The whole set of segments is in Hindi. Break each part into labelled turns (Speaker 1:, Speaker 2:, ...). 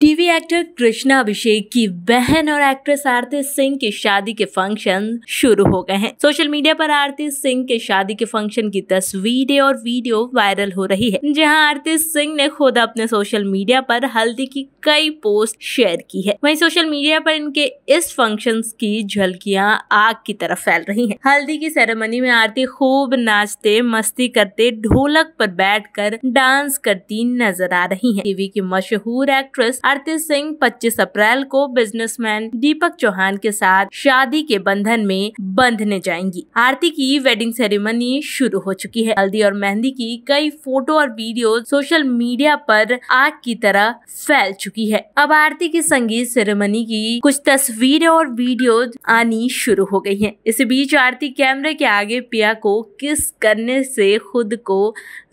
Speaker 1: टीवी एक्टर कृष्णा अभिषेक की बहन और एक्ट्रेस आरती सिंह की शादी के फंक्शन शुरू हो गए हैं सोशल मीडिया पर आरती सिंह के शादी के फंक्शन की तस्वीरें और वीडियो वायरल हो रही है जहां आरती सिंह ने खुद अपने सोशल मीडिया पर हल्दी की कई पोस्ट शेयर की है वहीं सोशल मीडिया पर इनके इस फंक्शन की झलकियां आग की तरफ फैल रही है हल्दी की सेरेमनी में आरती खूब नाचते मस्ती करते ढोलक पर बैठ कर डांस करती नजर आ रही है टीवी की मशहूर एक्ट्रेस आरती सिंह 25 अप्रैल को बिजनेसमैन दीपक चौहान के साथ शादी के बंधन में बंधने जाएंगी आरती की वेडिंग सेरेमनी शुरू हो चुकी है हल्दी और मेहंदी की कई फोटो और वीडियो सोशल मीडिया पर आग की तरह फैल चुकी है अब आरती की संगीत सेरेमनी की कुछ तस्वीरें और वीडियो आनी शुरू हो गई हैं। इस बीच आरती कैमरे के आगे पिया को किस करने से खुद को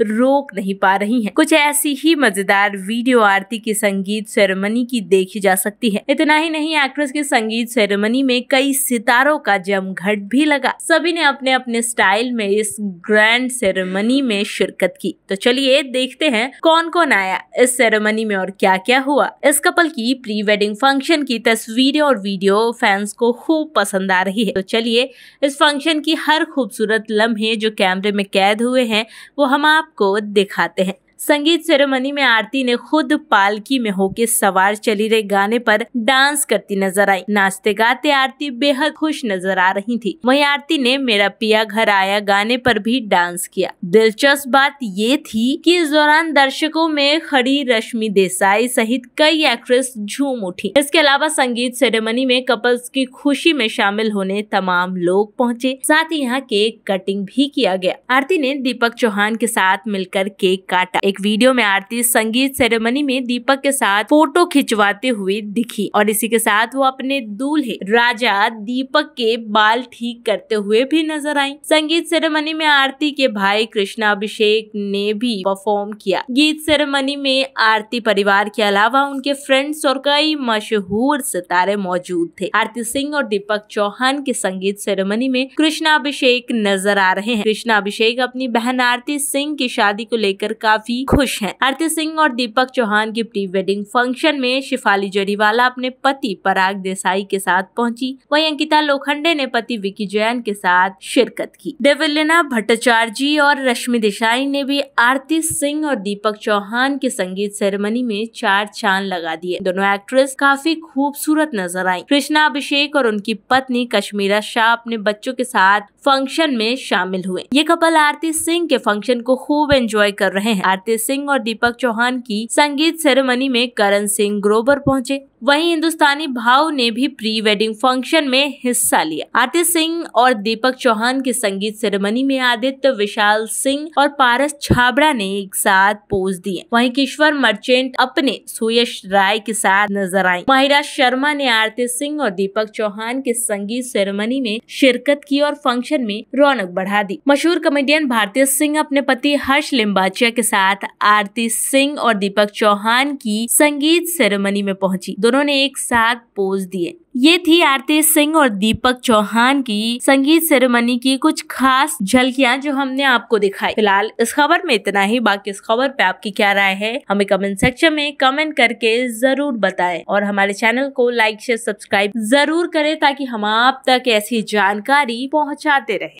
Speaker 1: रोक नहीं पा रही हैं। कुछ ऐसी ही मजेदार वीडियो आरती की संगीत सेरेमनी की देखी जा सकती है इतना ही नहीं एक्ट्रेस के संगीत सेरेमनी में कई सितारों का जमघट भी लगा सभी ने अपने अपने स्टाइल में इस ग्रैंड सेरेमनी में शिरकत की तो चलिए देखते हैं कौन कौन आया इस सेरेमनी में और क्या क्या हुआ इस कपल की प्री वेडिंग फंक्शन की तस्वीरें और वीडियो फैंस को खूब पसंद आ रही है तो चलिए इस फंक्शन की हर खूबसूरत लम्हे जो कैमरे में कैद हुए हैं वो हम आपको दिखाते हैं संगीत सेरेमनी में आरती ने खुद पालकी में होके सवार चली रहे गाने पर डांस करती नजर आई नाचते गाते आरती बेहद खुश नजर आ रही थी वहीं आरती ने मेरा पिया घर आया गाने पर भी डांस किया दिलचस्प बात ये थी कि इस दौरान दर्शकों में खड़ी रश्मि देसाई सहित कई एक्ट्रेस झूम उठी इसके अलावा संगीत सेरेमनी में कपल्स की खुशी में शामिल होने तमाम लोग पहुंचे साथ ही यहाँ केक कटिंग भी किया गया आरती ने दीपक चौहान के साथ मिलकर केक काटा एक वीडियो में आरती संगीत सेरेमनी में दीपक के साथ फोटो खिंचवाते हुए दिखी और इसी के साथ वो अपने दूल्हे राजा दीपक के बाल ठीक करते हुए भी नजर आई संगीत सेरेमनी में आरती के भाई कृष्णा अभिषेक ने भी परफॉर्म किया गीत सेरेमनी में आरती परिवार के अलावा उनके फ्रेंड्स और कई मशहूर सितारे मौजूद थे आरती सिंह और दीपक चौहान के संगीत सेरेमनी में कृष्णा अभिषेक नजर आ रहे हैं कृष्णा अभिषेक अपनी बहन आरती सिंह की शादी को लेकर काफी खुश हैं आरती सिंह और दीपक चौहान की प्री वेडिंग फंक्शन में शिफाली जरीवाला अपने पति पराग देसाई के साथ पहुंची वहीं अंकिता लोखंडे ने पति विकी जैन के साथ शिरकत की देवलिना भट्टाचार्य और रश्मि देसाई ने भी आरती सिंह और दीपक चौहान के संगीत सेरेमनी में चार चांद लगा दिए दोनों एक्ट्रेस काफी खूबसूरत नजर आई कृष्णा अभिषेक और उनकी पत्नी कश्मीरा शाह अपने बच्चों के साथ फंक्शन में शामिल हुए ये कपल आरती सिंह के फंक्शन को खूब एंजॉय कर रहे हैं आरती सिंह और दीपक चौहान की संगीत सेरेमनी में करण सिंह ग्रोबर पहुंचे वहीं हिंदुस्तानी भाव ने भी प्री वेडिंग फंक्शन में हिस्सा लिया आतिश सिंह और दीपक चौहान के संगीत सेरेमनी में आदित्य विशाल सिंह और पारस छाबड़ा ने एक साथ पोज दिए वहीं किश्वर मर्चेंट अपने सुयश राय के साथ नजर आए माहिरा शर्मा ने आरती सिंह और दीपक चौहान के संगीत सेरेमनी में शिरकत की और फंक्शन में रौनक बढ़ा दी मशहूर कमेडियन भारती सिंह अपने पति हर्ष लिम्बाचिया के साथ आरती सिंह और दीपक चौहान की संगीत सेरेमनी में पहुंची दोनों ने एक साथ पोज दिए ये थी आरती सिंह और दीपक चौहान की संगीत सेरेमनी की कुछ खास झलकियां जो हमने आपको दिखाई फिलहाल इस खबर में इतना ही बाकी इस खबर पे आपकी क्या राय है हमें कमेंट सेक्शन में कमेंट करके जरूर बताएं और हमारे चैनल को लाइक शेयर सब्सक्राइब जरूर करें ताकि हम आप तक ऐसी जानकारी पहुंचाते रहे